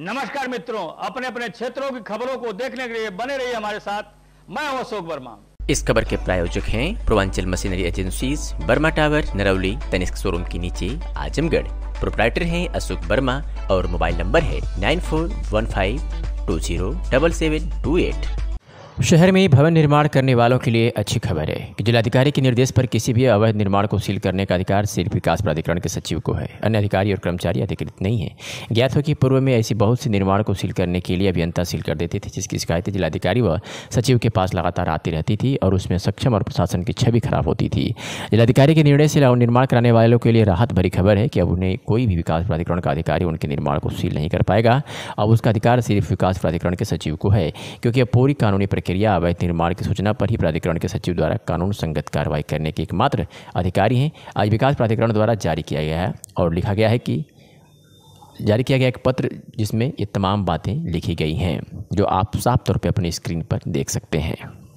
नमस्कार मित्रों अपने अपने क्षेत्रों की खबरों को देखने के लिए बने रहिए हमारे साथ मैं हूं अशोक वर्मा इस खबर के प्रायोजक हैं Purvanchal machinery agency Burma tower Narauli Tanishq showroom के नीचे आजमगढ़ प्रोपराइटर हैं अशोक वर्मा और मोबाइल नंबर है nine four one five two zero double seven two eight शहर में भवन निर्माण करने वालों के लिए अच्छी खबर है कि जिलाधिकारी के निर्देश पर किसी भी अवैध निर्माण को सील करने का अधिकार सिर्फ विकास प्राधिकरण के सचिव को है अन्य अधिकारी और कर्मचारी अधिकृत नहीं है ज्ञात हो कि पूर्व में ऐसी बहुत से निर्माण को सील करने के लिए अभियंता सील कर देते थे जिसकी शिकायतें जिलाधिकारी व सचिव के पास लगातार आती रहती थी और उसमें सक्षम और प्रशासन की छवि खराब होती थी जिलाधिकारी के निर्णय से निर्माण कराने वालों के लिए राहत भरी खबर है कि अब उन्हें कोई भी विकास प्राधिकरण का अधिकारी उनके निर्माण को सील नहीं कर पाएगा अब उसका अधिकार सिर्फ विकास प्राधिकरण के सचिव को है क्योंकि अब पूरी कानूनी प्रक्रिया प्रक्रिया अवैध निर्माण की सूचना पर ही प्राधिकरण के सचिव द्वारा कानून संगत कार्रवाई करने के एकमात्र अधिकारी हैं आज विकास प्राधिकरण द्वारा जारी किया गया है और लिखा गया है कि जारी किया गया एक पत्र जिसमें ये तमाम बातें लिखी गई हैं जो आप साफ तौर पर अपनी स्क्रीन पर देख सकते हैं